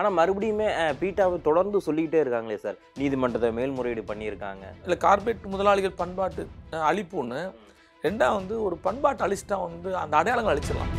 ஆனால் மறுபடியுமே பீட்டாவை தொடர்ந்து சொல்லிக்கிட்டே இருக்காங்களே சார் நீதிமன்றத்தை மேல்முறையீடு பண்ணியிருக்காங்க இல்லை கார்பரேட் முதலாளிகள் பண்பாட்டு அழிப்பு ஒன்று ரெண்டாவது வந்து ஒரு பண்பாட்டு அழிச்சிட்டா வந்து அந்த அடையாளங்கள் அழிச்சிடலாம்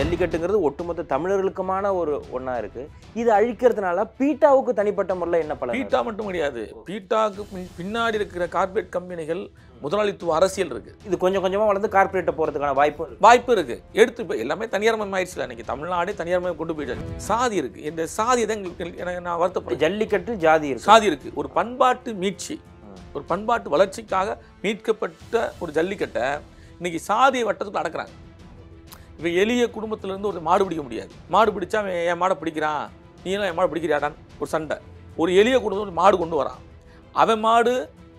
ஜல்லிக்கட்டுங்கிறது ஒட்டுமொத்த தமிழர்களுக்குமான ஒரு ஒன்றா இருக்கு இது அழிக்கிறதுனால பீட்டாவுக்கு தனிப்பட்ட முறையில் என்ன பலன் பீட்டா மட்டும் கிடையாது பீட்டாவுக்கு பின்னாடி இருக்கிற கார்பரேட் கம்பெனிகள் முதலாளித்துவ அரசியல் இருக்குது இது கொஞ்சம் கொஞ்சமாக வளர்ந்து கார்பரேட்டை போகிறதுக்கான வாய்ப்பு வாய்ப்பு இருக்குது எடுத்து போய் எல்லாமே தனியார் மயம் ஆயிடுச்சு இன்னைக்கு தமிழ்நாடே தனியார் மயம் கொண்டு போயிட்டாங்க சாதி இருக்கு இந்த சாதி தான் எங்களுக்கு நான் வருத்தப்படுறேன் ஜல்லிக்கட்டு ஜாதி இருக்கு சாதி இருக்கு ஒரு பண்பாட்டு மீட்சி ஒரு பண்பாட்டு வளர்ச்சிக்காக மீட்கப்பட்ட ஒரு ஜல்லிக்கட்டை இன்னைக்கு சாதியை வட்டத்துக்கு அடக்கிறாங்க இப்போ எளிய குடும்பத்திலேருந்து ஒரு மாடு பிடிக்க முடியாது மாடு பிடிச்சா அவன் என் மாடை பிடிக்கிறான் நீனும் என் மாடை பிடிக்கிறாடான் ஒரு சண்டை ஒரு எளிய குடும்பத்தில் ஒரு மாடு கொண்டு வரான் அவன் மாடு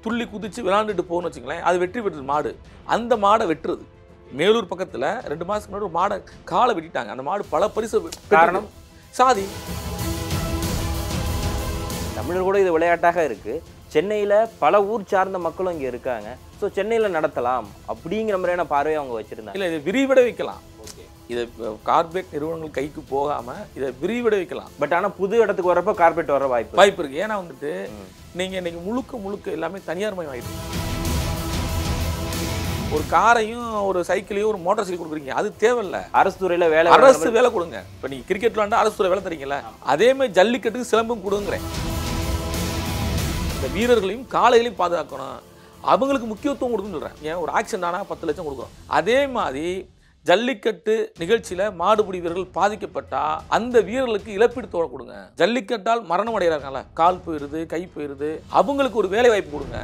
துள்ளி குதித்து விளாண்டுட்டு போகணும்னு வச்சுக்கலேன் அது வெற்றி பெற்றது மாடு அந்த மாடை வெட்டுறது மேலூர் பக்கத்தில் ரெண்டு மாதத்துக்கு முன்னாடி ஒரு மாடை காலை வெட்டிட்டாங்க அந்த மாடு பல பரிசு காரணம் சாதி தமிழர் கூட இது விளையாட்டாக இருக்குது சென்னையில் பல ஊர் சார்ந்த மக்களும் இங்கே இருக்காங்க ஸோ சென்னையில் நடத்தலாம் அப்படிங்கிற மாதிரியான பார்வையை அவங்க வச்சுருந்தாங்க இல்லை இது விரிவிட வைக்கலாம் இதை கார்பரேட் நிறுவனங்கள் கைக்கு போகாமல் இதை விரிவிட வைக்கலாம் பட் ஆனால் புது இடத்துக்கு வரப்போ கார்பரேட் வர வாய்ப்பு வாய்ப்பு இருக்குது ஏன்னா வந்துட்டு நீங்கள் இன்றைக்கி முழுக்க முழுக்க எல்லாமே தனியார் மயம் ஆகிட்டு ஒரு காரையும் ஒரு சைக்கிளையும் ஒரு மோட்டார் சைக்கிள் கொடுக்குறீங்க அது தேவையில்ல அரசு துறையில் வேலை அரசு வேலை கொடுங்க இப்போ நீங்கள் கிரிக்கெட் விளாண்டா அரசு துறை வேலை தரீங்கல்ல அதேமாதிரி ஜல்லிக்கட்டுக்கு சிலம்பம் கொடுங்கிறேன் இந்த வீரர்களையும் காலைகளையும் பாதுகாக்கணும் அவங்களுக்கு முக்கியத்துவம் கொடுக்குன்னு சொல்கிறேன் ஏன் ஒரு ஆக்ஷன் ஆனால் பத்து லட்சம் கொடுக்குறோம் அதே மாதிரி ஜல்லிக்கட்டு நிகழ்ச்சியில் மாடுபிடி வீரர்கள் பாதிக்கப்பட்டால் அந்த வீரர்களுக்கு இழப்பீடு தோட கொடுங்க ஜல்லிக்கட்டால் மரணம் அடைகிறாங்கல்ல கால் போயிருது கை போயிருது அவங்களுக்கு ஒரு வேலை வாய்ப்பு கொடுங்க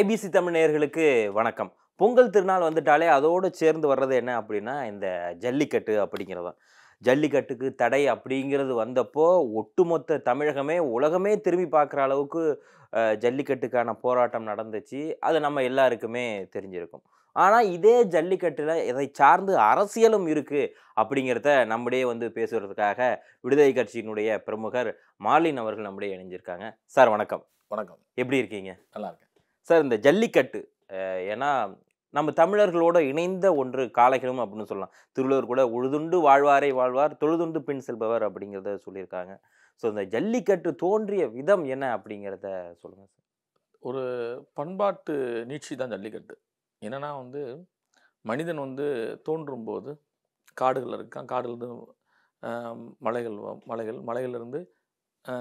ஐபிசி தமிழ் நேயர்களுக்கு வணக்கம் பொங்கல் திருநாள் வந்துட்டாலே அதோடு சேர்ந்து வர்றது என்ன அப்படின்னா இந்த ஜல்லிக்கட்டு அப்படிங்கிறதான் ஜல்லிக்கட்டுக்கு தடை அப்படிங்கிறது வந்தப்போ ஒட்டுமொத்த தமிழகமே உலகமே திரும்பி பார்க்குற அளவுக்கு ஜல்லிக்கட்டுக்கான போராட்டம் நடந்துச்சு அது நம்ம எல்லாருக்குமே தெரிஞ்சிருக்கும் ஆனால் இதே ஜல்லிக்கட்டில் இதை சார்ந்து அரசியலும் இருக்குது அப்படிங்கிறத நம்முடையே வந்து பேசுகிறதுக்காக விடுதலை கட்சியினுடைய பிரமுகர் மாலின் அவர்கள் நம்முடைய இணைஞ்சிருக்காங்க சார் வணக்கம் வணக்கம் எப்படி இருக்கீங்க நல்லா இருக்கேன் சார் இந்த ஜல்லிக்கட்டு ஏன்னா நம்ம தமிழர்களோட இணைந்த ஒன்று காளைகளும் அப்படின்னு சொல்லலாம் திருவள்ளுவர் கூட உழுதுண்டு வாழ்வாரை வாழ்வார் தொழுதுண்டு பின் செல்பவர் அப்படிங்கிறத சொல்லியிருக்காங்க ஸோ இந்த ஜல்லிக்கட்டு தோன்றிய விதம் என்ன அப்படிங்கிறத சொல்லுங்கள் சார் ஒரு பண்பாட்டு நீட்சி தான் ஜல்லிக்கட்டு என்னென்னா வந்து மனிதன் வந்து தோன்றும் போது காடுகள் இருக்கான் காடுலேருந்து மலைகள் மலைகள் மலைகள்லேருந்து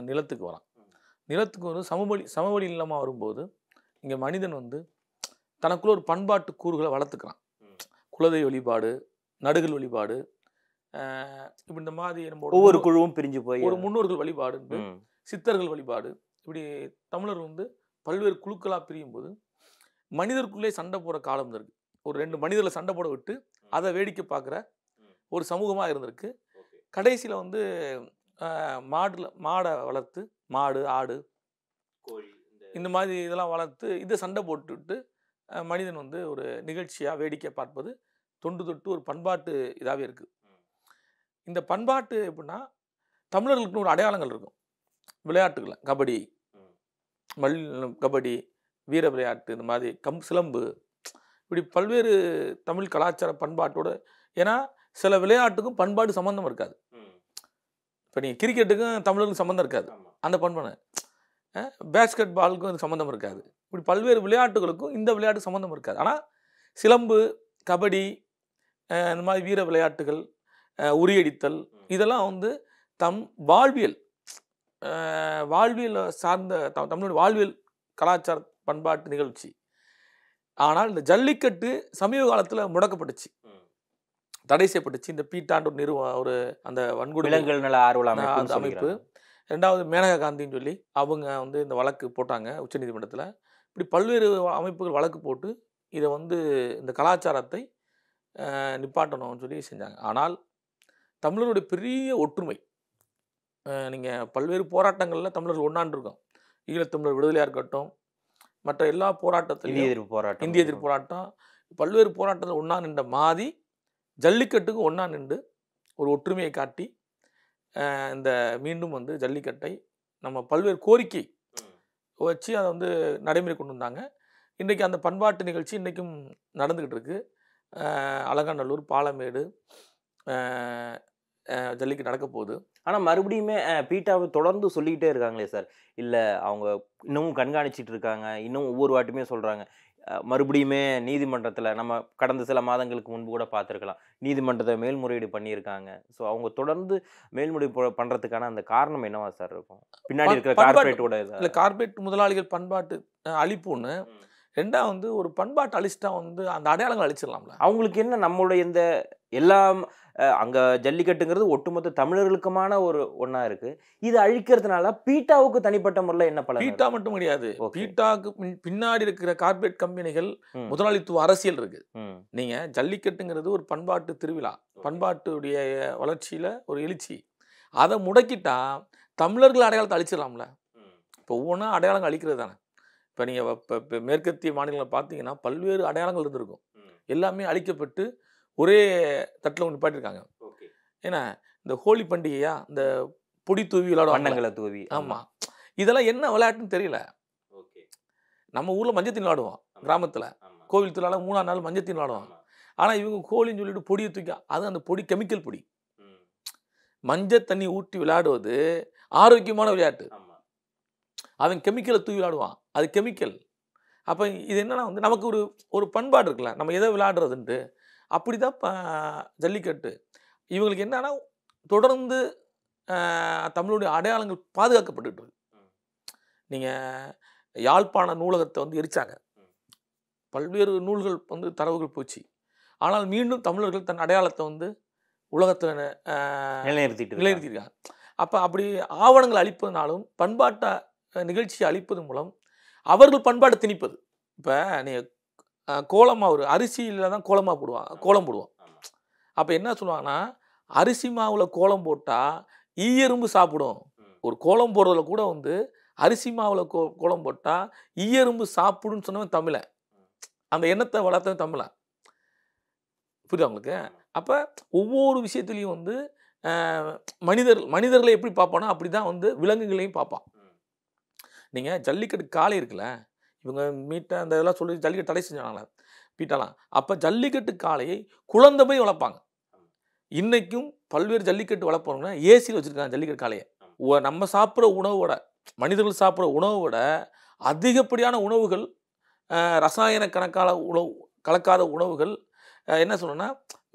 நிலத்துக்கு வரான் நிலத்துக்கு வந்து சமவெளி சமவெளி நிலமாக வரும்போது இங்கே மனிதன் வந்து தனக்குள்ள ஒரு பண்பாட்டு கூறுகளை வளர்த்துக்கிறான் குலதெய்வ வழிபாடு நடுகள் வழிபாடு இப்போ இந்த மாதிரி நம்ம ஒவ்வொரு குழுவும் பிரிஞ்சு போய் ஒரு முன்னோர்கள் வழிபாடு சித்தர்கள் வழிபாடு இப்படி தமிழர் வந்து பல்வேறு குழுக்களாக பிரியும் போது மனிதருக்குள்ளே சண்டை போகிற காலம் இருக்கு ஒரு ரெண்டு மனிதர்களை சண்டை போட விட்டு அதை வேடிக்கை பார்க்குற ஒரு சமூகமாக இருந்திருக்கு கடைசியில் வந்து மாடில் மாடை வளர்த்து மாடு ஆடு கோழி இந்த மாதிரி இதெல்லாம் வளர்த்து இதை சண்டை போட்டுவிட்டு மனிதன் வந்து ஒரு நிகழ்ச்சியாக வேடிக்கை பார்ப்பது தொண்டு தொட்டு ஒரு பண்பாட்டு இதாகவே இருக்குது இந்த பண்பாட்டு எப்படின்னா தமிழர்களுக்குன்னு ஒரு அடையாளங்கள் இருக்கும் விளையாட்டுகளில் கபடி மல் கபடி வீர விளையாட்டு இந்த மாதிரி கம் சிலம்பு இப்படி பல்வேறு தமிழ் கலாச்சார பண்பாட்டோட ஏன்னா சில விளையாட்டுக்கும் பண்பாடு சம்மந்தம் இருக்காது இப்போ நீங்கள் கிரிக்கெட்டுக்கும் தமிழர்களுக்கும் சம்மந்தம் இருக்காது அந்த பண்பாடு பேஸ்கெட் பாலுக்கும் இது சம்மந்தம் இருக்காது இப்படி பல்வேறு விளையாட்டுகளுக்கும் இந்த விளையாட்டு சம்மந்தம் இருக்காது ஆனால் சிலம்பு கபடி இந்த மாதிரி வீர விளையாட்டுகள் உரியடித்தல் இதெல்லாம் வந்து தம் வாழ்வியல் வாழ்வியல் சார்ந்த தமிழோட வாழ்வியல் கலாச்சார பண்பாட்டு நிகழ்ச்சி ஆனால் இந்த ஜல்லிக்கட்டு சமீப காலத்தில் முடக்கப்பட்டுச்சு தடை செய்யப்பட்டுச்சு இந்த பீட்டாண்டு ஒரு நிறுவ ஒரு அந்த வன்கொடுமை விலங்குகள் நல அந்த அமைப்பு ரெண்டாவது மேனகா காந்தின்னு சொல்லி அவங்க வந்து இந்த வழக்கு போட்டாங்க உச்சநீதிமன்றத்தில் இப்படி பல்வேறு அமைப்புகள் வழக்கு போட்டு இதை வந்து இந்த கலாச்சாரத்தை நிப்பாட்டணும்னு சொல்லி செஞ்சாங்க ஆனால் தமிழருடைய பெரிய ஒற்றுமை நீங்கள் பல்வேறு போராட்டங்களில் தமிழர்கள் ஒன்றாண்டிருக்கோம் ஈழத்தமிழர் விடுதலையாக இருக்கட்டும் மற்ற எல்லா போராட்டத்திலும் இந்திய எதிர்ப்பு போராட்டம் இந்திய எதிர்ப்பு போராட்டம் பல்வேறு போராட்டத்தில் ஒன்றா நின்ற மாதி ஜல்லிக்கட்டுக்கு ஒன்றா நின்று ஒரு ஒற்றுமையை காட்டி இந்த மீண்டும் வந்து ஜல்லிக்கட்டை நம்ம பல்வேறு கோரிக்கை வச்சு அதை வந்து நடைமுறை கொண்டு வந்தாங்க இன்றைக்கி அந்த பண்பாட்டு நிகழ்ச்சி இன்றைக்கும் நடந்துக்கிட்டு இருக்குது அழகாநல்லூர் பாலமேடு ஜல்லிக்கு நடக்க போகுது ஆனால் மறுபடியுமே பீட்டாவை தொடர்ந்து சொல்லிக்கிட்டே இருக்காங்களே சார் இல்லை அவங்க இன்னமும் கண்காணிச்சிட்டு இருக்காங்க இன்னும் ஒவ்வொரு வாட்டுமே சொல்கிறாங்க மறுபடியுமே நீதிமன்றத்தில் நம்ம கடந்த சில மாதங்களுக்கு முன்பு கூட பார்த்துருக்கலாம் நீதிமன்றத்தை மேல்முறையீடு பண்ணியிருக்காங்க ஸோ அவங்க தொடர்ந்து மேல்முறையீடு பண்ணுறதுக்கான அந்த காரணம் என்னவா சார் இருக்கும் பின்னாடி இருக்கிற கார்பரேட்டோட இல்லை கார்பரேட் முதலாளிகள் பண்பாட்டு அழிப்பு ஒன்று ரெண்டா வந்து ஒரு பண்பாட்டு அழிச்சிட்டா வந்து அந்த அடையாளங்கள் அழிச்சிடலாம்ல அவங்களுக்கு என்ன நம்மளுடைய இந்த எல்லாம் அங்கே ஜல்லிக்கட்டுங்கிறது ஒட்டுமொத்த தமிழர்களுக்குமான ஒரு ஒன்றா இருக்குது இது அழிக்கிறதுனால பீட்டாவுக்கு தனிப்பட்ட முறையில் என்ன பலன் பீட்டா மட்டும் கிடையாது பீட்டாவுக்கு பின்னாடி இருக்கிற கார்பரேட் கம்பெனிகள் முதலாளித்துவ அரசியல் இருக்குது நீங்கள் ஜல்லிக்கட்டுங்கிறது ஒரு பண்பாட்டு திருவிழா பண்பாட்டுடைய வளர்ச்சியில் ஒரு எழுச்சி அதை முடக்கிட்டா தமிழர்கள் அடையாளத்தை அழிச்சிடலாம்ல இப்போ ஒவ்வொன்றும் அடையாளங்கள் அழிக்கிறது தானே இப்போ நீங்கள் இப்போ மேற்கத்திய மாநிலங்களை பார்த்தீங்கன்னா பல்வேறு அடையாளங்கள் இருந்திருக்கும் எல்லாமே அழிக்கப்பட்டு ஒரே தட்டில் ஒன்று பாட்டிருக்காங்க ஏன்னா இந்த ஹோலி பண்டிகையா இந்த பொடி தூவி விளாடுவோம் தூவி ஆமாம் இதெல்லாம் என்ன விளையாட்டுன்னு தெரியல நம்ம ஊரில் மஞ்சத்தின் விளாடுவோம் கிராமத்தில் கோவில் திருவிழா மூணாம் நாள் மஞ்சத்தின் விளாடுவாங்க ஆனால் இவங்க கோழின்னு சொல்லிட்டு பொடியை தூக்கி அது அந்த பொடி கெமிக்கல் பொடி மஞ்சள் தண்ணி ஊற்றி விளையாடுவது ஆரோக்கியமான விளையாட்டு அவன் கெமிக்கலை தூவி விளையாடுவான் அது கெமிக்கல் அப்போ இது என்னென்னா வந்து நமக்கு ஒரு ஒரு பண்பாடு இருக்குல்ல நம்ம எதை விளையாடுறதுன்ட்டு அப்படி தான் ஜல்லிக்கட்டு இவங்களுக்கு என்னென்னா தொடர்ந்து தமிழுடைய அடையாளங்கள் பாதுகாக்கப்பட்டுட்டு நீங்கள் யாழ்ப்பாண நூலகத்தை வந்து எரிச்சாங்க பல்வேறு நூல்கள் வந்து தரவுகள் போச்சு ஆனால் மீண்டும் தமிழர்கள் தன் அடையாளத்தை வந்து உலகத்தில் நிலைநிறுத்திட்டு நிலைநிறுத்திருக்காங்க அப்போ அப்படி ஆவணங்கள் அளிப்பதுனாலும் பண்பாட்டை நிகழ்ச்சியை அளிப்பது மூலம் அவர்கள் பண்பாடு திணிப்பது இப்போ நீங்கள் கோலமாக ஒரு அரிசியில் தான் கோலமாக போடுவான் கோலம் போடுவான் அப்போ என்ன சொல்லுவாங்கன்னா அரிசி மாவில் கோலம் போட்டால் ஈயரும்பு சாப்பிடும் ஒரு கோலம் போடுறதுல கூட வந்து அரிசி மாவில் கோ கோலம் போட்டால் ஈயரும்பு சாப்பிடுன்னு சொன்னவன் தமிழை அந்த எண்ணத்தை வளர்த்தவன் தமிழை புரியுது அவங்களுக்கு அப்போ ஒவ்வொரு விஷயத்துலேயும் வந்து மனிதர் மனிதர்களை எப்படி பார்ப்பானோ அப்படி தான் வந்து விலங்குகளையும் பார்ப்பான் நீங்கள் ஜல்லிக்கட்டு காளை இருக்குல்ல இவங்க மீட்டை அந்த இதெல்லாம் சொல்லி ஜல்லிக்கட்டு தடை செஞ்சாங்களே பீட்டாலாம் அப்போ ஜல்லிக்கட்டு காளையை குழந்த போய் வளர்ப்பாங்க இன்றைக்கும் பல்வேறு ஜல்லிக்கட்டு வளர்ப்போம்னா ஏசியில் வச்சுருக்காங்க ஜல்லிக்கட்டு காளையை நம்ம சாப்பிட்ற உணவோட மனிதர்கள் சாப்பிட்ற உணவோட அதிகப்படியான உணவுகள் ரசாயன கணக்கால உணவு கலக்காத உணவுகள் என்ன சொல்லணும்னா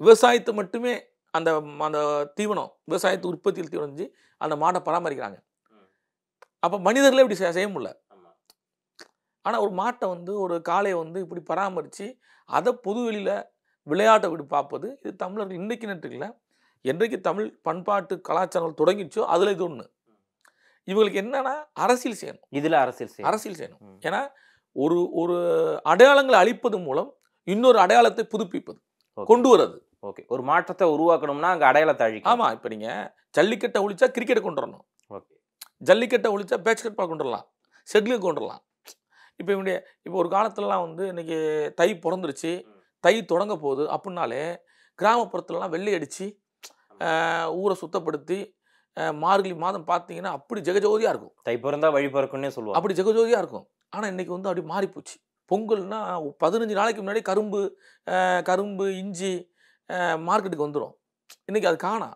விவசாயத்தை மட்டுமே அந்த அந்த தீவனம் விவசாயத்து உற்பத்தியில் தீவனம் செஞ்சு அந்த மாட்டை பராமரிக்கிறாங்க அப்போ மனிதர்களே இப்படி செய்ய முடியல ஆனால் ஒரு மாட்டை வந்து ஒரு காளையை வந்து இப்படி பராமரித்து அதை பொதுவெளியில் விளையாட்டை விட்டு பார்ப்பது இது தமிழர்கள் இன்றைக்கு நட்டுக்கல என்றைக்கு தமிழ் பண்பாட்டு கலாச்சாரங்கள் தொடங்கிச்சோ அதில் இது ஒன்று இவங்களுக்கு என்னென்னா அரசியல் செய்யணும் இதில் அரசியல் அரசியல் செய்யணும் ஏன்னா ஒரு ஒரு அடையாளங்களை அழிப்பது மூலம் இன்னொரு அடையாளத்தை புதுப்பிப்பது கொண்டு வர்றது ஓகே ஒரு மாற்றத்தை உருவாக்கணும்னா அங்கே அடையாளத்தை அழிக்கும் ஆமாம் இப்போ நீங்கள் ஜல்லிக்கட்டை ஒழிச்சா கிரிக்கெட்டை கொண்டு வரணும் ஓகே ஜல்லிக்கட்டை ஒழிச்சா பேட்ச் கட்பாக கொண்டு வரலாம் ஷெட்லிங் கொண்டு வரலாம் இப்போ இவனுடைய இப்போ ஒரு காலத்துலலாம் வந்து இன்றைக்கி தை பிறந்துருச்சு தை தொடங்க போகுது அப்படின்னாலே கிராமப்புறத்துலலாம் வெள்ளை அடித்து ஊரை சுத்தப்படுத்தி மார்கழி மாதம் பார்த்தீங்கன்னா அப்படி ஜெகஜோதியாக இருக்கும் தை பிறந்தால் வழி பிறக்குன்னே சொல்லுவோம் அப்படி ஜெகஜோதியாக இருக்கும் ஆனால் இன்றைக்கி வந்து அப்படி மாறிப்போச்சு பொங்கல்னால் பதினஞ்சு நாளைக்கு முன்னாடி கரும்பு கரும்பு இஞ்சி மார்க்கெட்டுக்கு வந்துடும் இன்றைக்கி அது காணா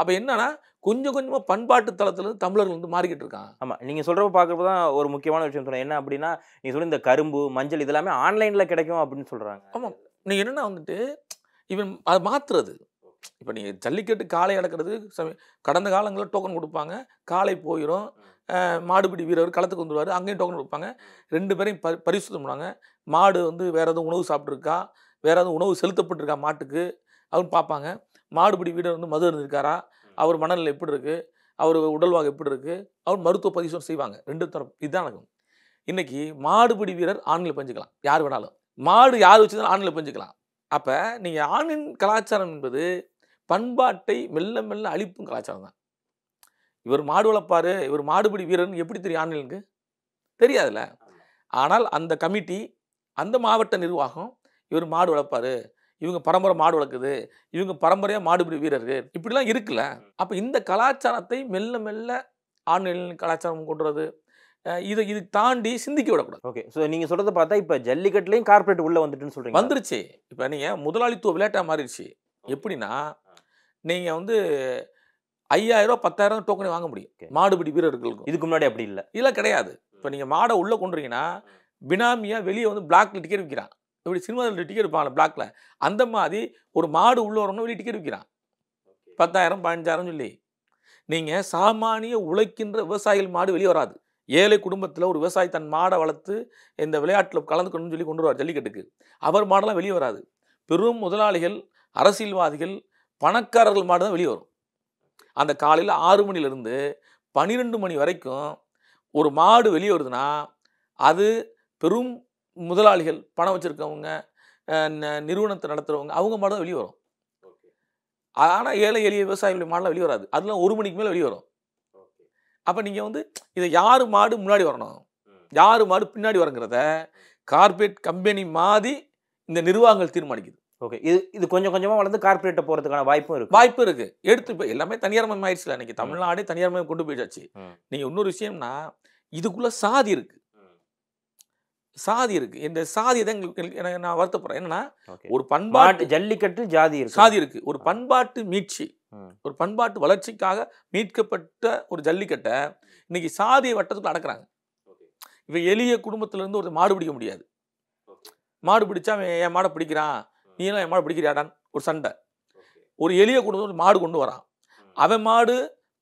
அப்போ என்னன்னா கொஞ்சம் கொஞ்சமாக பண்பாட்டு தளத்துலேருந்து தமிழர்கள் வந்து மாறிக்கிட்டு இருக்காங்க ஆமாம் நீங்கள் சொல்கிறப்ப பார்க்குறப்ப தான் ஒரு முக்கியமான விஷயம் சொன்னேன் என்ன அப்படின்னா நீ சொல்லி இந்த கரும்பு மஞ்சள் இதெல்லாமே ஆன்லைனில் கிடைக்கும் அப்படின்னு சொல்கிறாங்க ஆமாம் நீங்கள் என்னென்னா வந்துட்டு இவன் அதை மாற்றுறது இப்போ நீங்கள் ஜல்லிக்கட்டு காளை அடக்கிறது கடந்த காலங்களில் டோக்கன் கொடுப்பாங்க காலை போயிடும் மாடுபிடி வீரர் களத்துக்கு வந்துடுவார் அங்கேயும் டோக்கன் கொடுப்பாங்க ரெண்டு பேரையும் ப பரிசுத்தம் பண்ணுவாங்க மாடு வந்து வேறு எதுவும் உணவு சாப்பிட்ருக்கா வேறு எதுவும் உணவு செலுத்தப்பட்டிருக்கா மாட்டுக்கு அப்படின்னு பார்ப்பாங்க மாடுபிடி வீடு வந்து மது இருந்திருக்காரா அவர் மனநிலை எப்படி இருக்குது அவர் உடல்வாக எப்படி இருக்குது அவர் மருத்துவ பரிசோதனை செய்வாங்க ரெண்டு தரம் இதுதான் நடக்கும் இன்றைக்கி மாடுபிடி வீரர் ஆண்களை பஞ்சுக்கலாம் யார் வேணாலும் மாடு யார் வச்சு ஆண்களை பஞ்சுக்கலாம் அப்போ நீங்கள் ஆணின் கலாச்சாரம் என்பது பண்பாட்டை மெல்ல மெல்ல அழிப்பும் கலாச்சாரம் தான் இவர் மாடு வளர்ப்பார் இவர் மாடுபிடி வீரர்னு எப்படி தெரியும் ஆண்களுக்கு தெரியாதுல்ல ஆனால் அந்த கமிட்டி அந்த மாவட்ட நிர்வாகம் இவர் மாடு வளர்ப்பார் இவங்க பரம்பரை மாடு வளர்க்குது இவங்க பரம்பரையாக மாடுபிடி வீரர்கள் இப்படிலாம் இருக்குல்ல அப்போ இந்த கலாச்சாரத்தை மெல்ல மெல்ல ஆன்லைன் கலாச்சாரம் கொண்டுறது இதை இது தாண்டி சிந்திக்க விடக்கூடாது ஓகே ஸோ நீங்கள் சொல்கிறத பார்த்தா இப்போ ஜல்லிக்கட்டுலேயும் கார்பரேட் உள்ளே வந்துட்டுன்னு சொல்கிறீங்க வந்துருச்சு இப்போ நீங்கள் முதலாளித்துவ விளையாட்டாக மாறிடுச்சு எப்படின்னா நீங்கள் வந்து ஐயாயிரம் பத்தாயிரம் டோக்கனை வாங்க முடியும் மாடுபிடி வீரர்களுக்கும் இதுக்கு முன்னாடி அப்படி இல்லை இதெல்லாம் கிடையாது இப்போ நீங்கள் மாடை உள்ளே கொண்டுறீங்கன்னா பினாமியாக வெளியே வந்து பிளாக்ல டிக்கெட் விற்கிறான் இப்படி சினிமாவில் டிக்கெட் விற்பாங்களே பிளாக்ல அந்த மாதிரி ஒரு மாடு உள்ள வரணும் வெளியே டிக்கெட் விற்கிறான் பத்தாயிரம் பதினஞ்சாயிரம் சொல்லி நீங்கள் சாமானிய உழைக்கின்ற விவசாயிகள் மாடு வெளியே வராது ஏழை குடும்பத்தில் ஒரு விவசாயி தன் மாடை வளர்த்து இந்த விளையாட்டில் கலந்துக்கணும்னு சொல்லி கொண்டு வருவார் ஜல்லிக்கட்டுக்கு அவர் மாடெல்லாம் வெளியே வராது பெரும் முதலாளிகள் அரசியல்வாதிகள் பணக்காரர்கள் மாடு தான் வெளியே வரும் அந்த காலையில் ஆறு மணிலேருந்து பன்னிரெண்டு மணி வரைக்கும் ஒரு மாடு வெளியே வருதுன்னா அது பெரும் முதலாளிகள் பணம் வச்சுருக்கவங்க நிறுவனத்தை நடத்துகிறவங்க அவங்க மாடல் தான் வெளியே வரும் ஆனால் ஏழை எளிய விவசாயிகளுடைய மாடலாம் வெளியே வராது அதெல்லாம் ஒரு மணிக்கு மேலே வெளியே வரும் அப்போ நீங்கள் வந்து இதை யார் மாடு முன்னாடி வரணும் யார் மாடு பின்னாடி வரங்கிறத கார்பரேட் கம்பெனி மாதிரி இந்த நிர்வாகங்கள் தீர்மானிக்குது ஓகே இது இது கொஞ்சம் கொஞ்சமாக வளர்ந்து கார்பரேட்டை போகிறதுக்கான வாய்ப்பும் இருக்குது வாய்ப்பு இருக்குது எடுத்து இப்போ எல்லாமே தனியார் மயம் ஆயிடுச்சுல இன்றைக்கி தமிழ்நாடே தனியார் மயம் கொண்டு போயிடுச்சு நீங்கள் இன்னொரு விஷயம்னா இதுக்குள்ளே சாதி இருக்குது சாதி இருக்கு இந்த சாதி தான் எங்களுக்கு நான் வருத்தப்படுறேன் என்னன்னா ஒரு பண்பாட்டு ஜல்லிக்கட்டு ஜாதி இருக்கு சாதி இருக்கு ஒரு பண்பாட்டு மீட்சி ஒரு பண்பாட்டு வளர்ச்சிக்காக மீட்கப்பட்ட ஒரு ஜல்லிக்கட்டை இன்னைக்கு சாதி வட்டத்துக்குள்ள அடக்கிறாங்க இவன் எளிய குடும்பத்திலேருந்து ஒரு மாடு பிடிக்க முடியாது மாடு பிடிச்சா அவன் என் மாடை பிடிக்கிறான் எல்லாம் என் மாடை பிடிக்கிறாடான்னு ஒரு சண்டை ஒரு எளிய குடும்பம் ஒரு மாடு கொண்டு வரான் அவன் மாடு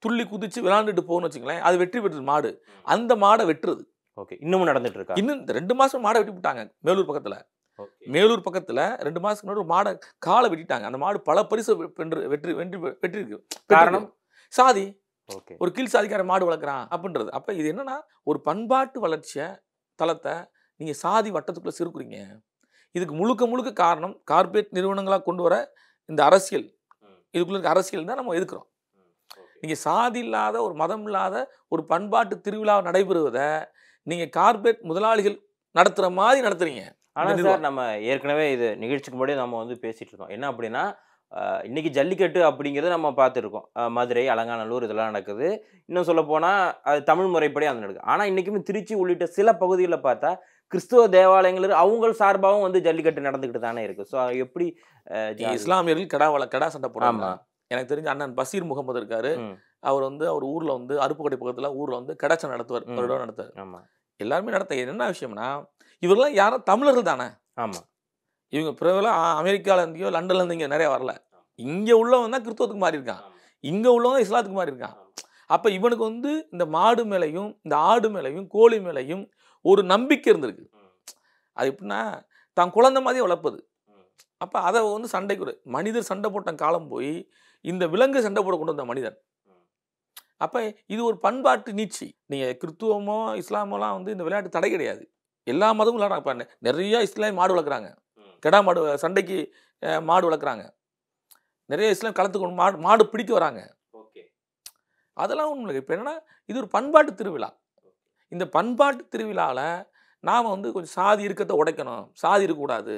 துள்ளி குதித்து விளாண்டுட்டு போகணும்னு வச்சுக்கலேன் அது வெற்றி பெற்றது மாடு அந்த மாடை வெட்டுறது ஓகே இன்னமும் நடந்துட்டு இருக்கா இன்னும் ரெண்டு மாதம் மாடை வெட்டி விட்டாங்க மேலூர் பக்கத்தில் மேலூர் பக்கத்துல ரெண்டு மாதத்துக்கு முன்னாடி ஒரு மாடை காலை வெட்டிட்டாங்க அந்த மாடு பல பரிசு வென்று வெற்றி வெற்றி வெற்றிருக்கு காரணம் சாதி ஒரு கீழ் சாதிக்கார மாடு வளர்க்குறான் அப்படின்றது அப்போ இது என்னன்னா ஒரு பண்பாட்டு வளர்ச்சியை தளத்தை நீங்க சாதி வட்டத்துக்குள்ளே சிறுக்குறீங்க இதுக்கு முழுக்க முழுக்க காரணம் கார்பரேட் நிறுவனங்களாக கொண்டு வர இந்த அரசியல் இதுக்குள்ள இருக்க அரசியல் தான் நம்ம எதுக்குறோம் நீங்கள் சாதி இல்லாத ஒரு மதம் இல்லாத ஒரு பண்பாட்டு திருவிழா நடைபெறுவதை நீங்கள் கார்பரேட் முதலாளிகள் நடத்துகிற மாதிரி நடத்துறீங்க ஆனால் சார் நம்ம ஏற்கனவே இது நிகழ்ச்சிக்கு முன்னாடி நம்ம வந்து பேசிகிட்டு இருக்கோம் என்ன அப்படின்னா இன்றைக்கி ஜல்லிக்கட்டு அப்படிங்கிறத நம்ம பார்த்துருக்கோம் மதுரை அலங்காநல்லூர் இதெல்லாம் நடக்குது இன்னும் சொல்லப்போனால் அது தமிழ் முறைப்படி அது நடக்குது ஆனால் இன்றைக்குமே திருச்சி உள்ளிட்ட சில பகுதிகளில் பார்த்தா கிறிஸ்துவ தேவாலயங்கள் அவங்க சார்பாகவும் வந்து ஜல்லிக்கட்டு நடந்துக்கிட்டு தானே இருக்குது ஸோ எப்படி இஸ்லாமியர்கள் கடா வள கடா சண்டை போடாமல் எனக்கு தெரிஞ்ச அண்ணன் பசீர் முகமது இருக்காரு அவர் வந்து அவர் ஊரில் வந்து அருப்புக்கடை பக்கத்தில் ஊரில் வந்து கடாச்சம் நடத்துவார் நடத்துவார் ஆமாம் எல்லாருமே நடத்த என்ன விஷயம்னா இவரெல்லாம் யாரும் தமிழர்கள் தானே ஆமாம் இவங்க பிறவெல்லாம் அமெரிக்காவிலேருந்தையோ லண்டன்லேருந்து இங்கே நிறைய வரல இங்கே உள்ளவன் தான் கிறிஸ்துவத்துக்கு மாறி இருக்கான் இங்கே உள்ளவன் இஸ்லாத்துக்கு மாறி இருக்கான் அப்போ இவனுக்கு வந்து இந்த மாடு மேலையும் இந்த ஆடு மேலையும் கோழி மேலையும் ஒரு நம்பிக்கை இருந்திருக்கு அது எப்படின்னா தான் குழந்தை மாதிரி வளர்ப்பது அப்போ அதை வந்து சண்டைக்கு மனிதர் சண்டை போட்ட காலம் போய் இந்த விலங்கு சண்டை போட கொண்டு வந்த மனிதன் அப்போ இது ஒரு பண்பாட்டு நீச்சி நீங்கள் கிறித்துவமோ இஸ்லாமோலாம் வந்து இந்த விளையாட்டு தடை கிடையாது எல்லா மதமும் விளையாடுறாங்க இப்போ நிறைய இஸ்லாம் மாடு வளர்க்குறாங்க கெடா மாடு சண்டைக்கு மாடு வளர்க்குறாங்க நிறைய இஸ்லாம் களத்துக்கு மாடு மாடு பிடிக்க வராங்க ஓகே அதெல்லாம் உங்களுக்கு இப்போ என்னென்னா இது ஒரு பண்பாட்டு திருவிழா இந்த பண்பாட்டு திருவிழாவில் நாம் வந்து கொஞ்சம் சாதி இருக்கத்தை உடைக்கணும் சாதி இருக்கக்கூடாது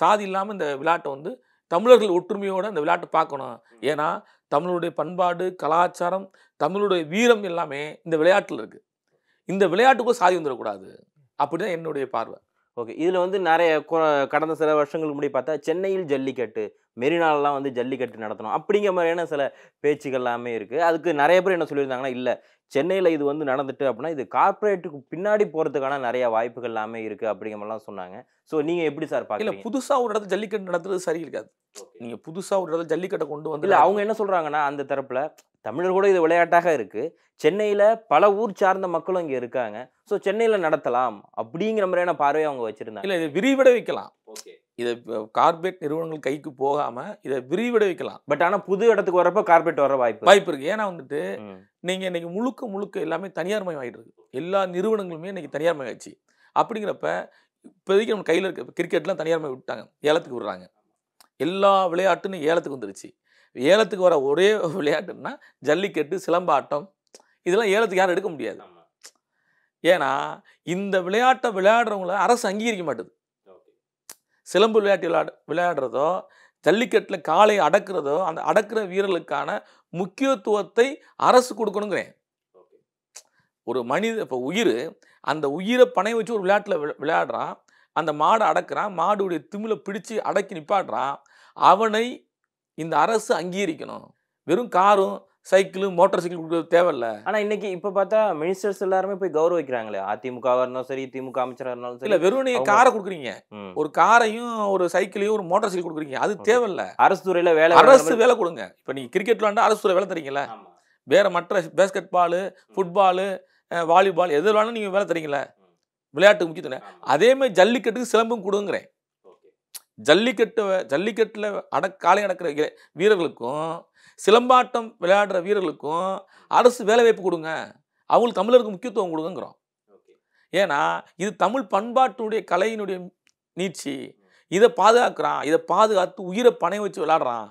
சாதி இல்லாமல் இந்த விளையாட்டை வந்து தமிழர்கள் ஒற்றுமையோடு அந்த விளையாட்டு பார்க்கணும் ஏன்னா தமிழருடைய பண்பாடு கலாச்சாரம் தமிழுடைய வீரம் எல்லாமே இந்த விளையாட்டில் இருக்குது இந்த விளையாட்டுக்கும் சாதி வந்துடக்கூடாது அப்படிதான் என்னுடைய பார்வை ஓகே இதில் வந்து நிறைய கடந்த சில வருஷங்களுக்கு முடி பார்த்தா சென்னையில் ஜல்லிக்கட்டு மெரினாலெலாம் வந்து ஜல்லிக்கட்டு நடத்தணும் அப்படிங்கிற மாதிரியான சில பேச்சுகள் எல்லாமே இருக்குது அதுக்கு நிறைய பேர் என்ன சொல்லியிருந்தாங்கன்னா இல்லை சென்னையில் இது வந்து நடந்துட்டு அப்படின்னா இது கார்ப்பரேட்டுக்கு பின்னாடி போகிறதுக்கான நிறைய வாய்ப்புகள் எல்லாமே இருக்குது அப்படிங்கிற மாதிரிலாம் சொன்னாங்க ஸோ நீங்க எப்படி சார் பார்க்கல புதுசாக ஒரு இடத்துல ஜல்லிக்கட்டு நடத்துறது சரி இருக்காது நீங்க புதுசா ஒரு இடத்துல ஜல்லிக்கட்டை கொண்டு வந்து அவங்க என்ன சொல்றாங்கன்னா அந்த தரப்புல தமிழர் கூட இது விளையாட்டாக இருக்கு சென்னையில பல ஊர் சார்ந்த மக்களும் இங்க இருக்காங்க ஸோ சென்னையில நடத்தலாம் அப்படிங்கிற மாதிரியான பார்வையை அவங்க வச்சிருந்தாங்க இல்லை இதை விரிவிட வைக்கலாம் இதை கார்பரேட் நிறுவனங்கள் கைக்கு போகாம இதை விரிவிட வைக்கலாம் பட் ஆனா புது இடத்துக்கு வரப்ப கார்பரேட் வர வாய்ப்பு வாய்ப்பு இருக்கு ஏன்னா வந்துட்டு நீங்க இன்னைக்கு முழுக்க முழுக்க எல்லாமே தனியார் மயம் ஆகிட்டு இருக்கு எல்லா நிறுவனங்களுமே இன்னைக்கு தனியார் மயம் ஆயிடுச்சு அப்படிங்கிறப்ப இப்போதைக்கு நம்ம கையில் இருக்க கிரிக்கெட்லாம் தனியார் மாதிரி விட்டாங்க ஏலத்துக்கு விடுறாங்க எல்லா விளையாட்டுன்னு ஏலத்துக்கு வந்துருச்சு ஏலத்துக்கு வர ஒரே விளையாட்டுன்னா ஜல்லிக்கட்டு சிலம்பாட்டம் இதெல்லாம் ஏலத்துக்கு யாரும் எடுக்க முடியாது ஏன்னா இந்த விளையாட்டை விளையாடுறவங்கள அரசு அங்கீகரிக்க மாட்டுது சிலம்பு விளையாட்டு விளையாட விளையாடுறதோ ஜல்லிக்கட்டில் காலை அடக்கிறதோ அந்த அடக்கிற வீரர்களுக்கான முக்கியத்துவத்தை அரசு கொடுக்கணுங்கிறேன் ஒரு மனித இப்போ உயிர் அந்த உயிரை பனை வச்சு ஒரு விளையாட்டில் விளையாடுறான் அந்த மாடை அடக்கிறான் மாடுடைய திமிலை பிடிச்சு அடக்கி நிப்பாடுறான் அவனை இந்த அரசு அங்கீகரிக்கணும் வெறும் காரும் சைக்கிளும் மோட்டார் சைக்கிள் கொடுக்கறது தேவையில்ல ஆனால் இன்னைக்கு இப்போ பார்த்தா மினிஸ்டர்ஸ் எல்லாருமே போய் கௌரவிக்கிறாங்களே அதிமுகவாக இருந்தாலும் சரி திமுக அமைச்சராக இருந்தாலும் சரி இல்லை வெறும் நீங்கள் காரை கொடுக்குறீங்க ஒரு காரையும் ஒரு சைக்கிளையும் ஒரு மோட்டார் சைக்கிள் கொடுக்குறீங்க அது தேவையில்ல அரசு துறையில் வேலை அரசு வேலை கொடுங்க இப்போ நீங்கள் கிரிக்கெட் விளாண்டா அரசு துறை வேலை தரீங்களா வேற மற்ற பேஸ்கெட் பாலு ஃபுட்பாலு வாலிபால் எது வேணாலும் நீங்கள் வேலை தெரியல விளையாட்டுக்கு முக்கியத்துவம் அதேமாதிரி ஜல்லிக்கட்டுக்கு சிலம்பம் கொடுங்கிறேன் ஜல்லிக்கட்டு ஜல்லிக்கட்டில் அட காலை நடக்கிற வீரர்களுக்கும் சிலம்பாட்டம் விளையாடுற வீரர்களுக்கும் அரசு வேலை வாய்ப்பு கொடுங்க அவங்களுக்கு தமிழருக்கு முக்கியத்துவம் கொடுங்கிறோம் ஏன்னா இது தமிழ் பண்பாட்டுடைய கலையினுடைய நீட்சி இதை பாதுகாக்கிறான் இதை பாதுகாத்து உயிரை பணைய வச்சு விளாடுறான்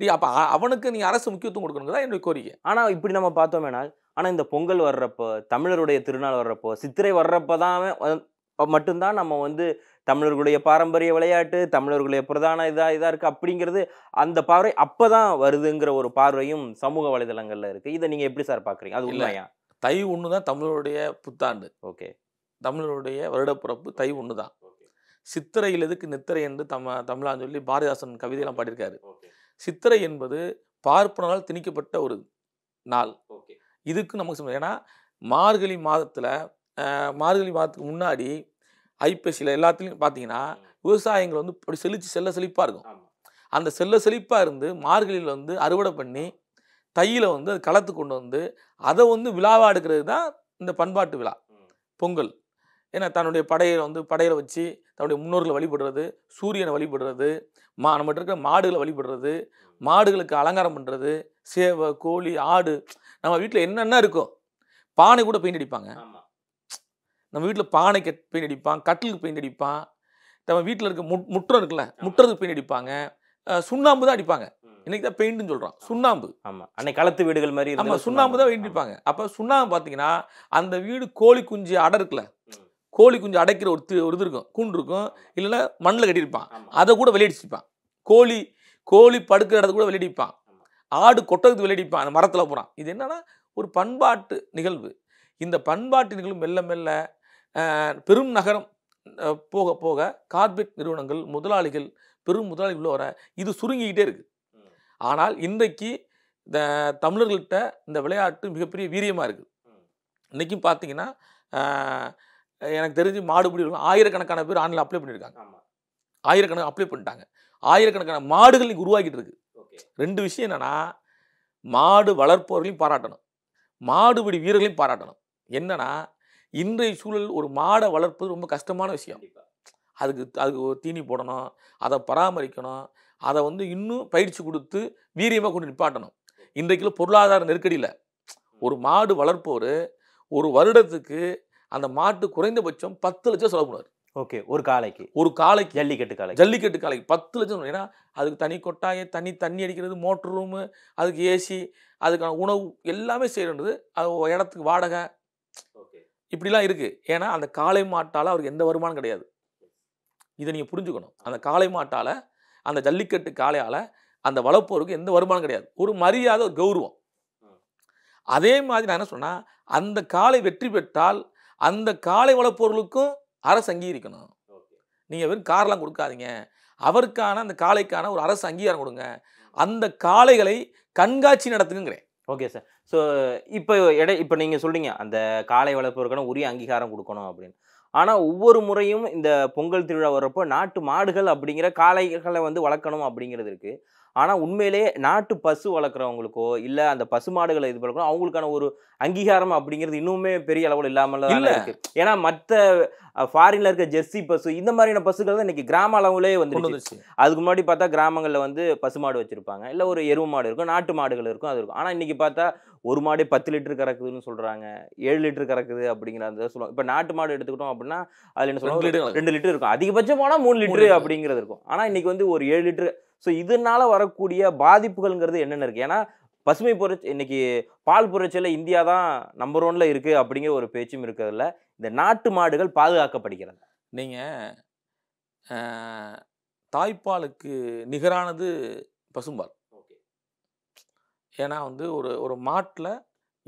நீ அப்போ அவனுக்கு நீ அரசு முக்கியத்துவம் கொடுக்கணுங்கிறதா என்னுடைய கோரிக்கை ஆனால் இப்படி நம்ம வேணால் ஆனால் இந்த பொங்கல் வர்றப்போ தமிழருடைய திருநாள் வர்றப்போ சித்திரை வர்றப்போ தான் மட்டும்தான் நம்ம வந்து தமிழர்களுடைய பாரம்பரிய விளையாட்டு தமிழர்களுடைய பிரதான இதாக இதாக இருக்குது அப்படிங்கிறது அந்த பார்வை அப்போ தான் வருதுங்கிற ஒரு பார்வையும் சமூக வலைதளங்களில் இருக்குது இதை நீங்கள் எப்படி சார் பார்க்குறீங்க அது இல்லையா தை ஒன்று தான் தமிழருடைய புத்தாண்டு ஓகே தமிழருடைய வருடப்பிறப்பு தை ஒன்று தான் சித்திரையில் எதுக்கு நித்திரை என்று தம தமிழான்னு சொல்லி பாரதிதாசன் கவிதையெல்லாம் பாடியிருக்காரு சித்திரை என்பது பார்ப்பனால் திணிக்கப்பட்ட ஒரு நாள் ஓகே இதுக்கு நமக்கு சொல்லுவோம் ஏன்னா மார்கழி மாதத்தில் மார்கழி மாதத்துக்கு முன்னாடி ஐப்பசியில் எல்லாத்துலேயும் பார்த்தீங்கன்னா விவசாயங்கள் வந்து இப்படி செழித்து செல்ல செழிப்பாக இருக்கும் அந்த செல்ல செழிப்பாக இருந்து மார்கழியில் வந்து அறுவடை பண்ணி தையில் வந்து அது களத்து கொண்டு வந்து அதை வந்து விழாவாக எடுக்கிறது தான் இந்த பண்பாட்டு விழா பொங்கல் ஏன்னா தன்னுடைய படையை வந்து படையில் வச்சு தன்னுடைய முன்னோர்களை வழிபடுறது சூரியனை வழிபடுறது மா நம்மகிட்ட இருக்கிற மாடுகளை வழிபடுறது மாடுகளுக்கு அலங்காரம் பண்ணுறது சேவை கோழி ஆடு நம்ம வீட்டில் என்னென்ன இருக்கோ பானை கூட பெயிண்ட் அடிப்பாங்க நம்ம வீட்டில் பானை கட் பெயிண்ட் அடிப்பான் கட்டிலுக்கு பெயிண்ட் அடிப்பான் நம்ம வீட்டில் இருக்க முட் முற்றம் இருக்குல்ல முற்றத்துக்கு பெயிண்ட் அடிப்பாங்க சுண்ணாம்பு தான் அடிப்பாங்க இன்னைக்கு தான் பெயிண்ட்னு சொல்கிறான் சுண்ணாம்பு ஆமாம் அன்னை களத்து வீடுகள் மாதிரி நம்ம சுண்ணாம்பு தான் பெயிண்ட் அடிப்பாங்க அப்போ சுண்ணாம்பு பார்த்தீங்கன்னா அந்த வீடு கோழி குஞ்சு அடை இருக்குல்ல கோழி குஞ்சு அடைக்கிற ஒரு ஒரு இது இருக்கும் கூண்டு இருக்கும் இல்லைன்னா மண்ணில் கட்டியிருப்பான் அதை கூட விளையாடிச்சிருப்பான் கோழி கோழி படுக்கிற இடத்த கூட விளையாடிப்பான் ஆடு கொட்டகத்து விளையடிப்பான் அந்த மரத்தில் போகிறான் இது என்னென்னா ஒரு பண்பாட்டு நிகழ்வு இந்த பண்பாட்டு நிகழ்வு மெல்ல மெல்ல பெரும் நகரம் போக போக கார்பரேட் நிறுவனங்கள் முதலாளிகள் பெரும் முதலாளிகள் உள்ள வர இது சுருங்கிக்கிட்டே இருக்குது ஆனால் இன்றைக்கு இந்த தமிழர்கள்ட்ட இந்த விளையாட்டு மிகப்பெரிய வீரியமாக இருக்குது இன்றைக்கும் பார்த்தீங்கன்னா எனக்கு தெரிஞ்சு மாடுபிடி ஆயிரக்கணக்கான பேர் ஆன்லைன் அப்ளை பண்ணியிருக்காங்க ஆயிரக்கணக்கான அப்ளை பண்ணிட்டாங்க ஆயிரக்கணக்கான மாடுகள் இன்றைக்கி உருவாக்கிட்டு இருக்குது ரெண்டு விஷயம் என்னென்னா மாடு வளர்ப்பவர்களையும் பாராட்டணும் மாடுபிடி வீரர்களையும் பாராட்டணும் என்னென்னா இன்றைய சூழல் ஒரு மாடை வளர்ப்பது ரொம்ப கஷ்டமான விஷயம் அதுக்கு அதுக்கு ஒரு தீனி போடணும் அதை பராமரிக்கணும் அதை வந்து இன்னும் பயிற்சி கொடுத்து வீரியமாக கொண்டு நிப்பாட்டணும் இன்றைக்குள்ள பொருளாதார நெருக்கடியில் ஒரு மாடு வளர்ப்பவர் ஒரு வருடத்துக்கு அந்த மாட்டு குறைந்தபட்சம் பத்து லட்சம் செலவு பண்ணுவார் ஓகே ஒரு காலைக்கு ஒரு காலைக்கு ஜல்லிக்கட்டு காலை ஜல்லிக்கட்டு காலைக்கு பத்து லட்சம் ஏன்னா அதுக்கு தனி கொட்டாயை தனி தண்ணி அடிக்கிறது மோட்ரு ரூமு அதுக்கு ஏசி அதுக்கான உணவு எல்லாமே செய்யணுன்றது அது இடத்துக்கு வாடகை இப்படிலாம் இருக்குது ஏன்னா அந்த காளை மாட்டால் அவருக்கு எந்த வருமானம் கிடையாது இதை நீங்கள் புரிஞ்சுக்கணும் அந்த காளை மாட்டால் அந்த ஜல்லிக்கட்டு காளையால் அந்த வளர்ப்போருக்கு எந்த வருமானம் கிடையாது ஒரு மரியாதை ஒரு கௌரவம் அதே மாதிரி நான் என்ன சொன்னால் அந்த காளை வெற்றி பெற்றால் அந்த காளை வளர்ப்பவர்களுக்கும் அரசு அங்கீகரிக்கணும் நீங்கள் வெறும் கார்லாம் கொடுக்காதீங்க அவருக்கான அந்த காளைக்கான ஒரு அரசு அங்கீகாரம் கொடுங்க அந்த காளைகளை கண்காட்சி நடத்துங்கிறேன் ஓகே சார் ஸோ இப்போ எடை இப்போ நீங்கள் சொல்கிறீங்க அந்த காளை வளர்ப்பவருக்கான உரிய அங்கீகாரம் கொடுக்கணும் அப்படின்னு ஆனால் ஒவ்வொரு முறையும் இந்த பொங்கல் திருவிழா வர்றப்போ நாட்டு மாடுகள் அப்படிங்கிற காளைகளை வந்து வளர்க்கணும் அப்படிங்கிறது இருக்குது ஆனால் உண்மையிலே நாட்டு பசு வளர்க்குறவங்களுக்கோ இல்லை அந்த பசு மாடுகளை இது பண்ணுறோம் அவங்களுக்கான ஒரு அங்கீகாரம் அப்படிங்கிறது இன்னுமே பெரிய அளவில் இல்லாமல் இல்லை ஏன்னா மற்ற ஃபாரின்ல இருக்க ஜெர்சி பசு இந்த மாதிரியான பசுகள் தான் இன்னைக்கு கிராம அளவுலே வந்து அதுக்கு முன்னாடி பார்த்தா கிராமங்களில் வந்து பசு மாடு வச்சிருப்பாங்க இல்லை ஒரு எருவு மாடு இருக்கும் நாட்டு மாடுகள் இருக்கும் அது இருக்கும் ஆனால் இன்னைக்கு பார்த்தா ஒரு மாடே பத்து லிட்டர் கறக்குதுன்னு சொல்கிறாங்க ஏழு லிட்டர் கறக்குது அப்படிங்கிற அந்த சொல்லுவாங்க இப்போ நாட்டு மாடு எடுத்துக்கிட்டோம் அப்படின்னா அதில் என்ன சொல்லுவாங்க ரெண்டு லிட்டர் இருக்கும் அதிகபட்சம் போனால் மூணு லிட்டரு அப்படிங்கிறது இருக்கும் ஆனால் இன்னைக்கு வந்து ஒரு ஏழு லிட்டர் ஸோ இதனால் வரக்கூடிய பாதிப்புகள்ங்கிறது என்னென்ன இருக்குது ஏன்னா பசுமை புரட்சி இன்னைக்கு பால் புரட்சியில் இந்தியா தான் நம்பர் ஒனில் இருக்குது அப்படிங்கிற ஒரு பேச்சும் இருக்கிறதுல இந்த நாட்டு மாடுகள் பாதுகாக்கப்படுகிறது நீங்கள் தாய்ப்பாலுக்கு நிகரானது பசும்பால் ஏன்னா வந்து ஒரு ஒரு மாட்டில்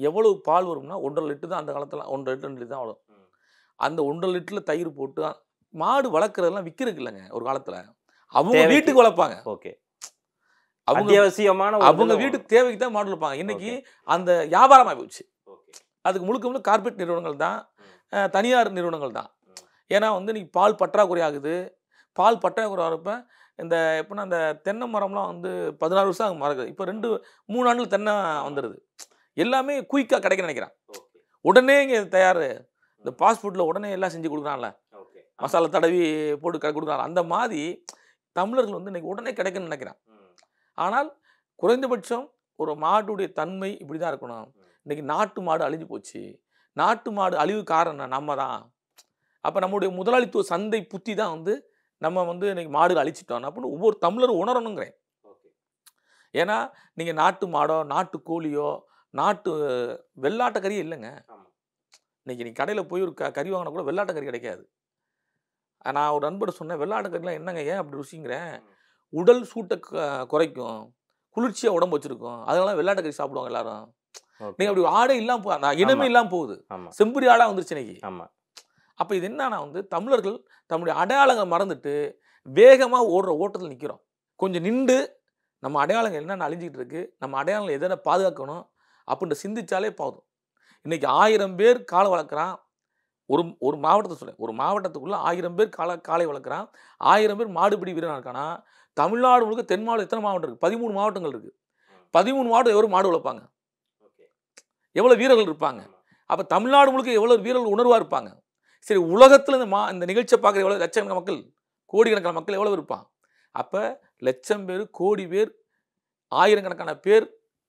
எவ்வளவு பால் வரும்னா ஒன்றரை லிட்டர் தான் அந்த காலத்தில் ஒன்றரை லிட்டர் ரெண்டு தான் வரும் அந்த ஒன்றரை லிட்டரில் தயிர் போட்டு மாடு வளர்க்குறதெல்லாம் விற்கிறதுக்கு இல்லைங்க ஒரு காலத்தில் அவங்க வீட்டுக்கு வளர்ப்பாங்க ஓகே அவங்க அவசியமான அவங்க வீட்டு தேவைக்கு தான் மாடு வளர்ப்பாங்க இன்னைக்கு அந்த வியாபாரமாக போச்சு அதுக்கு முழுக்க முழுக்க கார்பரேட் நிறுவனங்கள் தான் தனியார் நிறுவனங்கள் தான் ஏன்னா வந்து இன்றைக்கி பால் பற்றாக்குறை ஆகுது பால் பற்றாக்குறை ஆகிறப்ப இந்த எப்படின்னா அந்த தென்னை மரம்லாம் வந்து பதினாறு வருஷம் அங்கே மறக்குது இப்போ ரெண்டு மூணு ஆண்டுகள் தென்னை வந்துடுது எல்லாமே குயிக்காக கிடைக்க நினைக்கிறான் உடனே இங்கே தயார் இந்த பாஸ்போர்ட்டில் உடனே எல்லாம் செஞ்சு கொடுக்குறான்ல மசாலா தடவி போட்டு கொடுக்குறாங்க அந்த மாதிரி தமிழர்கள் வந்து இன்றைக்கி உடனே கிடைக்குன்னு நினைக்கிறான் ஆனால் குறைந்தபட்சம் ஒரு மாட்டுடைய தன்மை இப்படி தான் இருக்கணும் இன்றைக்கி நாட்டு மாடு அழிஞ்சு போச்சு நாட்டு மாடு அழிவு காரணம் நம்ம தான் அப்போ நம்முடைய முதலாளித்துவ சந்தை புத்தி தான் வந்து நம்ம வந்து இன்னைக்கு மாடுகள் அழிச்சிட்டோம் அப்படின்னு ஒவ்வொரு தமிழரும் உணரணுங்கிறேன் ஏன்னா நீங்கள் நாட்டு மாடோ நாட்டு கோழியோ நாட்டு வெள்ளாட்ட கறியே இல்லைங்க இன்றைக்கி நீங்கள் கடையில் போய் ஒரு க கறி வாங்கினா கூட வெள்ளாட்ட கறி கிடைக்காது நான் ஒரு நண்பர் சொன்னேன் வெள்ளாடுக்கறிலாம் என்னங்க ஏன் அப்படி ருசிங்கிறேன் உடல் சூட்டை குறைக்கும் குளிர்ச்சியாக உடம்பு வச்சிருக்கும் அதனால வெள்ளாட்டுக்கறி சாப்பிடுவாங்க எல்லாரும் நீங்கள் அப்படி ஆடே இல்லாமல் போ நான் இனமே இல்லாமல் போகுது செம்புரி ஆடாக வந்துருச்சு இன்னைக்கு ஆமாம் அப்போ இது என்னன்னா வந்து தமிழர்கள் தம்முடைய அடையாளங்கள் மறந்துட்டு வேகமாக ஓடுற ஓட்டத்தில் நிற்கிறோம் கொஞ்சம் நின்று நம்ம அடையாளங்கள் என்னென்ன அழிஞ்சிக்கிட்டு இருக்குது நம்ம அடையாளங்கள் எதனா பாதுகாக்கணும் அப்படின்ற சிந்திச்சாலே போதும் இன்றைக்கி ஆயிரம் பேர் காலை வளர்க்குறான் ஒரு ஒரு மாவட்டத்தை சொல்ல ஒரு மாவட்டத்துக்குள்ளே ஆயிரம் பேர் கால காலை வளர்க்குறான் ஆயிரம் பேர் மாடுபிடி வீரனாக இருக்கானா தமிழ்நாடு முழுக்க தென் மாவட்டம் எத்தனை மாவட்டம் இருக்குது பதிமூணு மாவட்டங்கள் இருக்குது பதிமூணு மாவட்டம் எவ்வளோ மாடு வளர்ப்பாங்க எவ்வளோ வீரர்கள் இருப்பாங்க அப்போ தமிழ்நாடு முழுக்க எவ்வளோ வீரர்கள் உணர்வாக இருப்பாங்க சரி உலகத்தில் இந்த மா இந்த நிகழ்ச்சியை பார்க்குற எவ்வளோ லட்சக்கணக்கான மக்கள் கோடிக்கணக்கான மக்கள் எவ்வளோ இருப்பான் அப்போ லட்சம் பேர் கோடி பேர் ஆயிரக்கணக்கான பேர்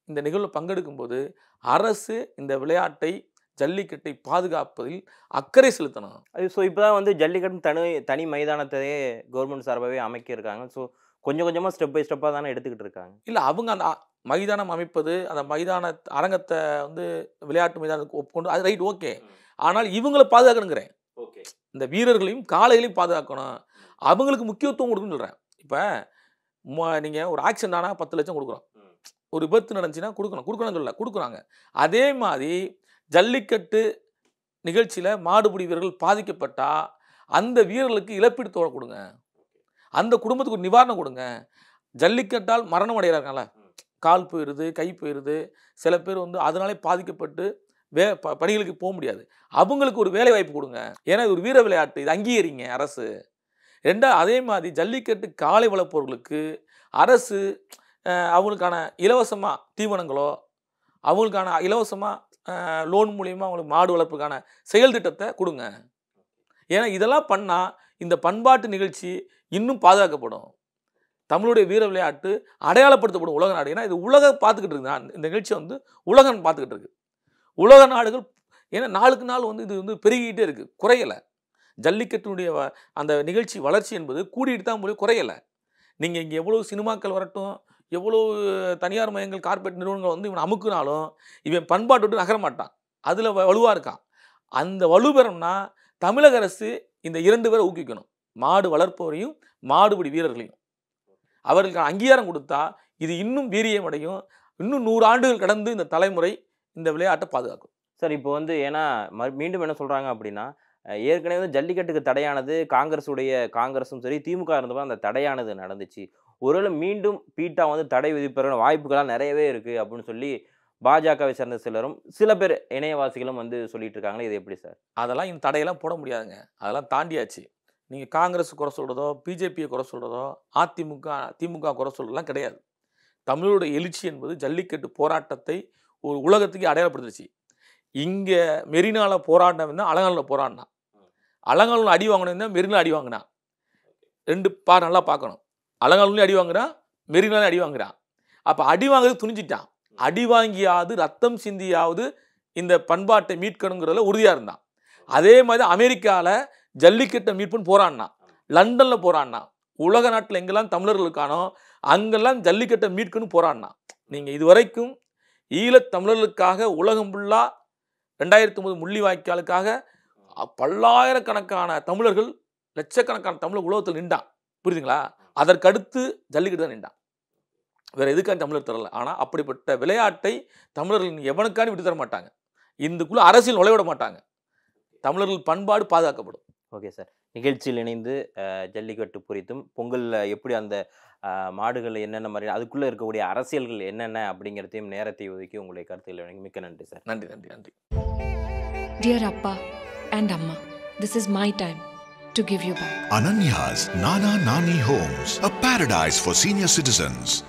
இந்த நிகழ்வில் பங்கெடுக்கும்போது அரசு இந்த விளையாட்டை ஜல்லிக்கட்டை பாதுகாப்பதில் அக்கறை செலுத்தணும் அது ஸோ இப்போ தான் வந்து ஜல்லிக்கட்டு தனி தனி மைதானத்தையே கவர்மெண்ட் சார்பாகவே அமைக்கியிருக்காங்க ஸோ கொஞ்சம் கொஞ்சமாக ஸ்டெப் பை ஸ்டெப்பாக தானே எடுத்துக்கிட்டு இருக்காங்க இல்லை அவங்க அந்த மைதானம் அமைப்பது அந்த மைதான அரங்கத்தை வந்து விளையாட்டு மைதானத்துக்கு ஒப்புக்கொண்டு அது ரைட் ஓகே ஆனால் இவங்களை பாதுகாக்கணுங்கிறேன் ஓகே இந்த வீரர்களையும் காலைகளையும் பாதுகாக்கணும் அவங்களுக்கு முக்கியத்துவம் கொடுக்குன்னு சொல்கிறேன் இப்போ நீங்கள் ஒரு ஆக்சிடென்ட் ஆனால் பத்து லட்சம் கொடுக்குறோம் ஒரு விபத்து நடந்துச்சுன்னா கொடுக்கணும் கொடுக்கணும்னு சொல்லல கொடுக்குறாங்க அதே மாதிரி ஜல்லிக்கட்டு நிகழ்ச்சியில் மாடுபிடி வீரர்கள் பாதிக்கப்பட்டால் அந்த வீரர்களுக்கு இழப்பீடு தோழ கொடுங்க அந்த குடும்பத்துக்கு ஒரு நிவாரணம் கொடுங்க ஜல்லிக்கட்டால் மரணம் அடைகிறாங்கல்ல கால் போயிடுது கை போயிடுது சில பேர் வந்து அதனாலே பாதிக்கப்பட்டு வே ப பணிகளுக்கு போக முடியாது அவங்களுக்கு ஒரு வேலை வாய்ப்பு கொடுங்க ஏன்னா இது ஒரு வீர விளையாட்டு இது அங்கீகரிங்க அரசு ரெண்டா அதே மாதிரி ஜல்லிக்கட்டு காலை வளர்ப்பவர்களுக்கு அரசு அவங்களுக்கான இலவசமாக தீவனங்களோ அவங்களுக்கான இலவசமாக லோன் மூலிமா அவங்களுக்கு மாடு வளர்ப்புக்கான செயல் திட்டத்தை கொடுங்க ஏன்னா இதெல்லாம் பண்ணால் இந்த பண்பாட்டு நிகழ்ச்சி இன்னும் பாதுகாக்கப்படும் தமிழுடைய வீர விளையாட்டு அடையாளப்படுத்தப்படும் உலக நாடு ஏன்னா இது உலக பார்த்துக்கிட்டு இருக்குதா இந்த நிகழ்ச்சி வந்து உலகம் பார்த்துக்கிட்டு இருக்கு உலக நாடுகள் ஏன்னா நாளுக்கு நாள் வந்து இது வந்து பெருகிக்கிட்டே இருக்குது குறையலை ஜல்லிக்கட்டினுடைய அந்த நிகழ்ச்சி வளர்ச்சி என்பது கூடிட்டு தான் போய் குறையலை நீங்கள் இங்கே எவ்வளோ சினிமாக்கள் வரட்டும் எவ்வளோ தனியார் மையங்கள் கார்பரேட் நிறுவனங்கள் வந்து இவன் அமுக்குனாலும் இவன் பண்பாட்டு விட்டு நகர மாட்டான் அதில் வலுவாக இருக்கான் அந்த வலுபெறம்னா தமிழக அரசு இந்த இரண்டு பேரை ஊக்குவிக்கணும் மாடு வளர்ப்பவரையும் மாடுபிடி வீரர்களையும் அவர்களுக்கு அங்கீகாரம் கொடுத்தா இது இன்னும் வீரியம் அடையும் இன்னும் நூறு ஆண்டுகள் கடந்து இந்த தலைமுறை இந்த விளையாட்டை பாதுகாக்கும் சார் இப்போ வந்து ஏன்னா மீண்டும் என்ன சொல்கிறாங்க அப்படின்னா ஏற்கனவே ஜல்லிக்கட்டுக்கு தடையானது காங்கிரஸுடைய காங்கிரஸும் சரி திமுக இருந்தப்போ அந்த தடையானது நடந்துச்சு ஒருவேளை மீண்டும் பீட்டா வந்து தடை விதிப்பதற்கான வாய்ப்புகள்லாம் நிறையவே இருக்குது அப்படின்னு சொல்லி பாஜகவை சேர்ந்த சிலரும் சில பேர் இணையவாசிகளும் வந்து சொல்லிட்டு இருக்காங்களே இது எப்படி சார் அதெல்லாம் இந்த தடையெல்லாம் போட முடியாதுங்க அதெல்லாம் தாண்டியாச்சு நீங்கள் காங்கிரஸ் குறை சொல்கிறதோ பிஜேபியை குறை சொல்கிறதோ அதிமுக திமுக குறை சொல்கிறதுலாம் கிடையாது தமிழோட எழுச்சி என்பது ஜல்லிக்கட்டு போராட்டத்தை ஒரு உலகத்துக்கு அடையாளப்படுத்துச்சு இங்கே மெரினாவில் போராட்டம் தான் அலங்காலில் போராடினான் அலங்காலில் அடி வாங்கினா தான் மெரினா அடி வாங்கினான் ரெண்டு பா நல்லா பார்க்கணும் அலங்காலும் அடி வாங்குறான் மெரினாலும் அடி வாங்குறான் அப்போ அடி வாங்குறது துணிஞ்சிட்டான் அடி வாங்கியாவது ரத்தம் சிந்தியாவது இந்த பண்பாட்டை மீட்கணுங்கிறதுல உறுதியாக இருந்தான் அதே மாதிரி அமெரிக்காவில் ஜல்லிக்கட்டை மீட்புன்னு போராடினா லண்டனில் போராடினா உலக நாட்டில் எங்கெல்லாம் தமிழர்களுக்கானோ அங்கெல்லாம் ஜல்லிக்கட்டை மீட்கணும்னு போராடினா நீங்கள் இதுவரைக்கும் ஈழத் தமிழர்களுக்காக உலகம் ஃபுல்லாக ரெண்டாயிரத்தி ஒம்பது முள்ளி வாய்க்காலுக்காக பல்லாயிரக்கணக்கான தமிழர்கள் லட்சக்கணக்கான தமிழர் உலகத்தில் நின்றான் புரியுதுங்களா அதற்கடுத்து ஜல்லிக்கட்டு தான் நின்றான் வேறு எதுக்கான தமிழர் தரல ஆனால் அப்படிப்பட்ட விளையாட்டை தமிழர்கள் எவனுக்கான விட்டு தர மாட்டாங்க இந்துக்குள்ளே அரசியல் நுழைவிட மாட்டாங்க தமிழர்கள் பண்பாடு பாதுகாக்கப்படும் ஓகே சார் நிகழ்ச்சியில் இணைந்து ஜல்லிக்கட்டு குறித்தும் பொங்கலில் எப்படி அந்த மாடுகள் என்னென்ன மாதிரி அதுக்குள்ளே இருக்கக்கூடிய அரசியல்கள் என்னென்ன அப்படிங்கிறதையும் நேரத்தை ஒதுக்கி உங்களுடைய கருத்துக்கள் மிக்க நன்றி சார் நன்றி நன்றி நன்றி டியர் அப்பா அண்ட் அம்மா this is my time to give you back. Ananya's Nana Nani Homes, a paradise for senior citizens.